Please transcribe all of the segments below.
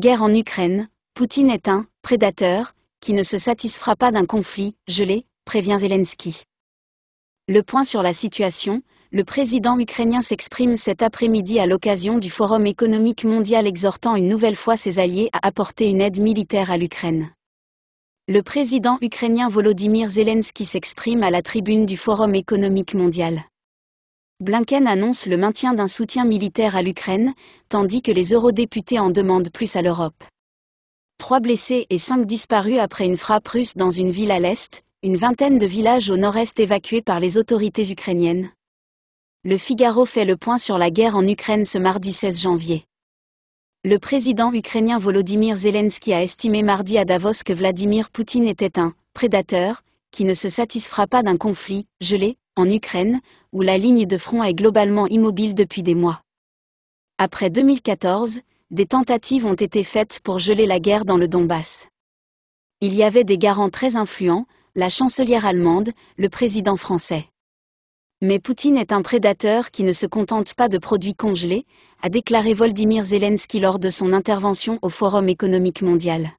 Guerre en Ukraine, Poutine est un prédateur qui ne se satisfera pas d'un conflit gelé, prévient Zelensky. Le point sur la situation, le président ukrainien s'exprime cet après-midi à l'occasion du Forum économique mondial exhortant une nouvelle fois ses alliés à apporter une aide militaire à l'Ukraine. Le président ukrainien Volodymyr Zelensky s'exprime à la tribune du Forum économique mondial. Blinken annonce le maintien d'un soutien militaire à l'Ukraine, tandis que les eurodéputés en demandent plus à l'Europe. Trois blessés et cinq disparus après une frappe russe dans une ville à l'est, une vingtaine de villages au nord-est évacués par les autorités ukrainiennes. Le Figaro fait le point sur la guerre en Ukraine ce mardi 16 janvier. Le président ukrainien Volodymyr Zelensky a estimé mardi à Davos que Vladimir Poutine était un prédateur, qui ne se satisfera pas d'un conflit, gelé, en Ukraine, où la ligne de front est globalement immobile depuis des mois. Après 2014, des tentatives ont été faites pour geler la guerre dans le Donbass. Il y avait des garants très influents, la chancelière allemande, le président français. Mais Poutine est un prédateur qui ne se contente pas de produits congelés, a déclaré Volodymyr Zelensky lors de son intervention au Forum économique mondial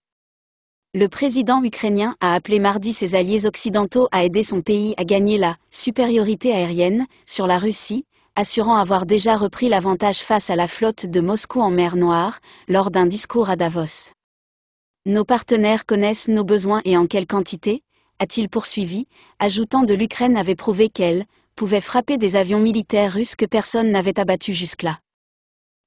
le président ukrainien a appelé mardi ses alliés occidentaux à aider son pays à gagner la supériorité aérienne sur la Russie, assurant avoir déjà repris l'avantage face à la flotte de Moscou en mer Noire, lors d'un discours à Davos. Nos partenaires connaissent nos besoins et en quelle quantité, a-t-il poursuivi, ajoutant de l'Ukraine avait prouvé qu'elle pouvait frapper des avions militaires russes que personne n'avait abattus jusque-là.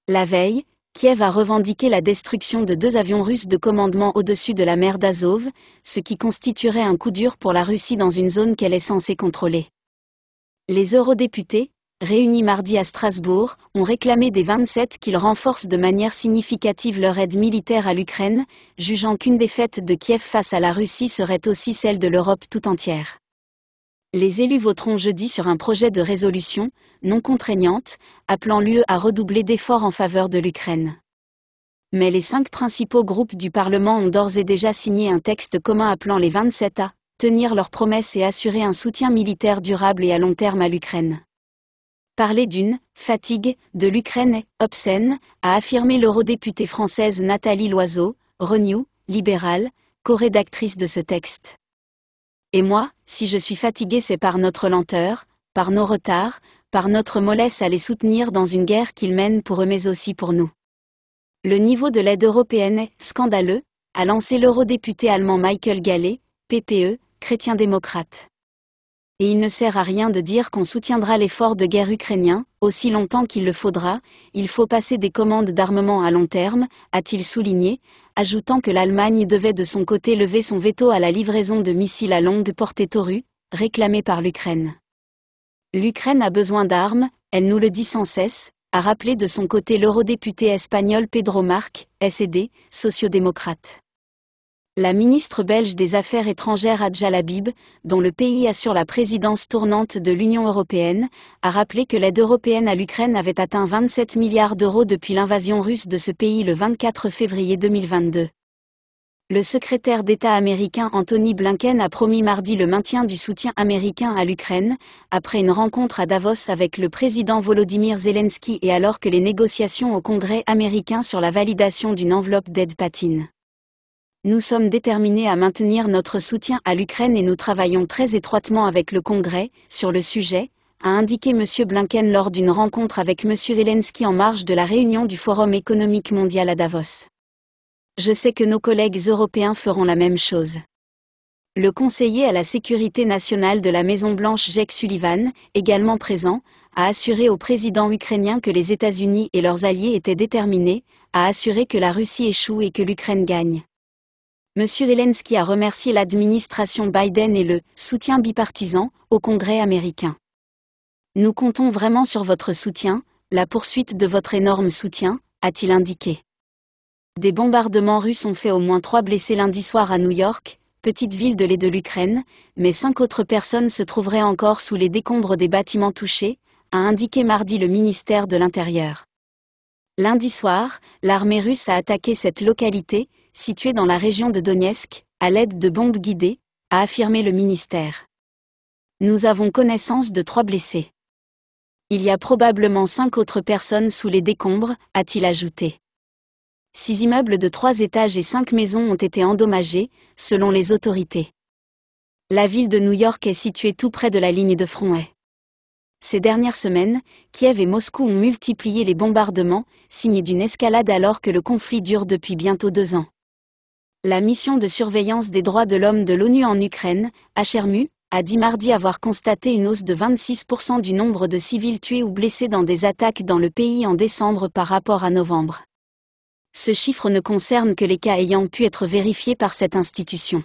La veille, Kiev a revendiqué la destruction de deux avions russes de commandement au-dessus de la mer d'Azov, ce qui constituerait un coup dur pour la Russie dans une zone qu'elle est censée contrôler. Les eurodéputés, réunis mardi à Strasbourg, ont réclamé des 27 qu'ils renforcent de manière significative leur aide militaire à l'Ukraine, jugeant qu'une défaite de Kiev face à la Russie serait aussi celle de l'Europe tout entière. Les élus voteront jeudi sur un projet de résolution, non contraignante, appelant l'UE à redoubler d'efforts en faveur de l'Ukraine. Mais les cinq principaux groupes du Parlement ont d'ores et déjà signé un texte commun appelant les 27 à tenir leurs promesses et assurer un soutien militaire durable et à long terme à l'Ukraine. Parler d'une fatigue de l'Ukraine est obscène, a affirmé l'eurodéputée française Nathalie Loiseau, Renew, libérale, co-rédactrice de ce texte. Et moi, si je suis fatigué c'est par notre lenteur, par nos retards, par notre mollesse à les soutenir dans une guerre qu'ils mènent pour eux mais aussi pour nous. Le niveau de l'aide européenne est scandaleux, a lancé l'eurodéputé allemand Michael Gallet, PPE, chrétien-démocrate et il ne sert à rien de dire qu'on soutiendra l'effort de guerre ukrainien, aussi longtemps qu'il le faudra, il faut passer des commandes d'armement à long terme, a-t-il souligné, ajoutant que l'Allemagne devait de son côté lever son veto à la livraison de missiles à longue portée TORU, réclamés par l'Ukraine. L'Ukraine a besoin d'armes, elle nous le dit sans cesse, a rappelé de son côté l'eurodéputé espagnol Pedro Marc, S&D, e sociodémocrate. La ministre belge des Affaires étrangères Adja Labib, dont le pays assure la présidence tournante de l'Union européenne, a rappelé que l'aide européenne à l'Ukraine avait atteint 27 milliards d'euros depuis l'invasion russe de ce pays le 24 février 2022. Le secrétaire d'État américain Anthony Blinken a promis mardi le maintien du soutien américain à l'Ukraine, après une rencontre à Davos avec le président Volodymyr Zelensky et alors que les négociations au Congrès américain sur la validation d'une enveloppe d'aide patinent. Nous sommes déterminés à maintenir notre soutien à l'Ukraine et nous travaillons très étroitement avec le Congrès sur le sujet, a indiqué M. Blinken lors d'une rencontre avec M. Zelensky en marge de la réunion du Forum économique mondial à Davos. Je sais que nos collègues européens feront la même chose. Le conseiller à la sécurité nationale de la Maison-Blanche Jake Sullivan, également présent, a assuré au président ukrainien que les États-Unis et leurs alliés étaient déterminés à assurer que la Russie échoue et que l'Ukraine gagne. M. Zelensky a remercié l'administration Biden et le soutien bipartisan au Congrès américain. Nous comptons vraiment sur votre soutien, la poursuite de votre énorme soutien, a-t-il indiqué. Des bombardements russes ont fait au moins trois blessés lundi soir à New York, petite ville de l'est de l'Ukraine, mais cinq autres personnes se trouveraient encore sous les décombres des bâtiments touchés, a indiqué mardi le ministère de l'Intérieur. Lundi soir, l'armée russe a attaqué cette localité, situé dans la région de Donetsk, à l'aide de bombes guidées, a affirmé le ministère. Nous avons connaissance de trois blessés. Il y a probablement cinq autres personnes sous les décombres, a-t-il ajouté. Six immeubles de trois étages et cinq maisons ont été endommagés, selon les autorités. La ville de New York est située tout près de la ligne de front. Ces dernières semaines, Kiev et Moscou ont multiplié les bombardements, signe d'une escalade alors que le conflit dure depuis bientôt deux ans. La mission de surveillance des droits de l'homme de l'ONU en Ukraine, HRMU, a dit mardi avoir constaté une hausse de 26% du nombre de civils tués ou blessés dans des attaques dans le pays en décembre par rapport à novembre. Ce chiffre ne concerne que les cas ayant pu être vérifiés par cette institution.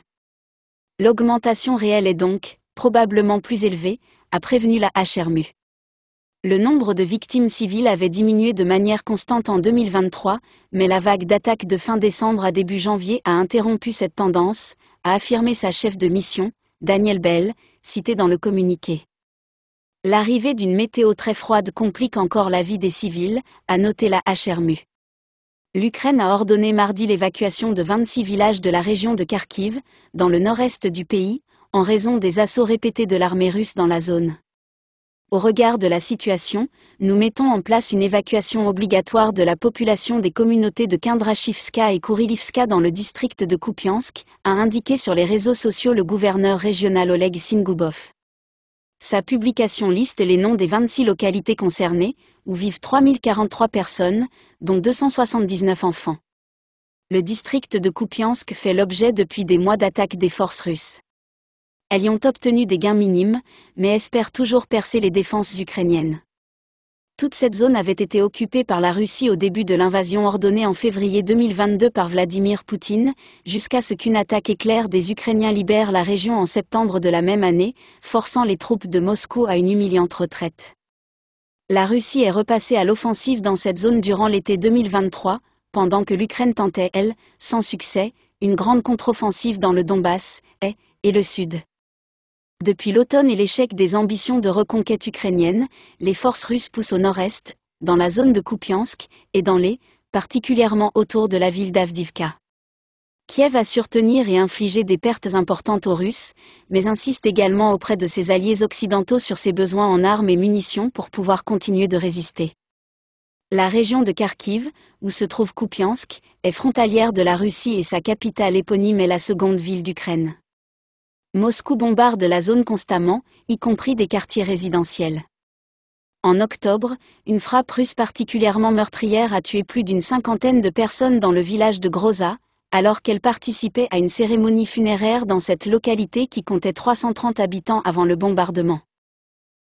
L'augmentation réelle est donc, probablement plus élevée, a prévenu la HRMU le nombre de victimes civiles avait diminué de manière constante en 2023, mais la vague d'attaques de fin décembre à début janvier a interrompu cette tendance, a affirmé sa chef de mission, Daniel Bell, cité dans le communiqué. L'arrivée d'une météo très froide complique encore la vie des civils, a noté la HRMU. L'Ukraine a ordonné mardi l'évacuation de 26 villages de la région de Kharkiv, dans le nord-est du pays, en raison des assauts répétés de l'armée russe dans la zone au regard de la situation, nous mettons en place une évacuation obligatoire de la population des communautés de Kindrachivska et Kurilivska dans le district de Kupiansk, a indiqué sur les réseaux sociaux le gouverneur régional Oleg Singoubov. Sa publication liste les noms des 26 localités concernées, où vivent 3043 personnes, dont 279 enfants. Le district de Kupiansk fait l'objet depuis des mois d'attaques des forces russes elles y ont obtenu des gains minimes, mais espèrent toujours percer les défenses ukrainiennes. Toute cette zone avait été occupée par la Russie au début de l'invasion ordonnée en février 2022 par Vladimir Poutine, jusqu'à ce qu'une attaque éclair des Ukrainiens libère la région en septembre de la même année, forçant les troupes de Moscou à une humiliante retraite. La Russie est repassée à l'offensive dans cette zone durant l'été 2023, pendant que l'Ukraine tentait, elle, sans succès, une grande contre-offensive dans le Donbass, et, et le Sud. Depuis l'automne et l'échec des ambitions de reconquête ukrainienne, les forces russes poussent au nord-est, dans la zone de Koupiansk et dans les, particulièrement autour de la ville d'Avdivka. Kiev a surtenir et infliger des pertes importantes aux Russes, mais insiste également auprès de ses alliés occidentaux sur ses besoins en armes et munitions pour pouvoir continuer de résister. La région de Kharkiv, où se trouve Koupiansk, est frontalière de la Russie et sa capitale éponyme est la seconde ville d'Ukraine. Moscou bombarde la zone constamment, y compris des quartiers résidentiels. En octobre, une frappe russe particulièrement meurtrière a tué plus d'une cinquantaine de personnes dans le village de Groza, alors qu'elle participait à une cérémonie funéraire dans cette localité qui comptait 330 habitants avant le bombardement.